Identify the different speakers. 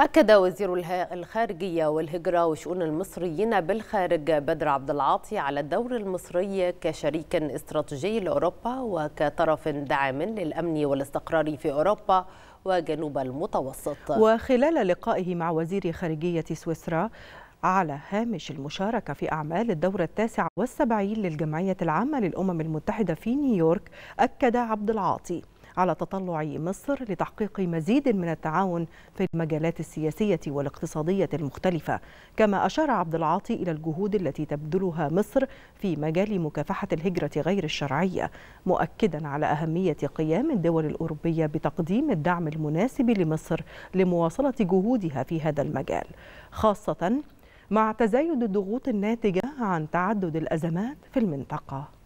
Speaker 1: أكد وزير الخارجية والهجرة وشؤون المصريين بالخارج بدر عبد العاطي على الدور المصري كشريك استراتيجي لأوروبا وكطرف داعم للأمن والاستقرار في أوروبا وجنوب المتوسط
Speaker 2: وخلال لقائه مع وزير خارجية سويسرا على هامش المشاركة في أعمال الدورة التاسعة والسبعين للجمعية العامة للأمم المتحدة في نيويورك أكد عبد العاطي على تطلع مصر لتحقيق مزيد من التعاون في المجالات السياسية والاقتصادية المختلفة كما أشار عبد العاطي إلى الجهود التي تبذلها مصر في مجال مكافحة الهجرة غير الشرعية مؤكدا على أهمية قيام الدول الأوروبية بتقديم الدعم المناسب لمصر لمواصلة جهودها في هذا المجال خاصة مع تزايد الضغوط الناتجة عن تعدد الأزمات في المنطقة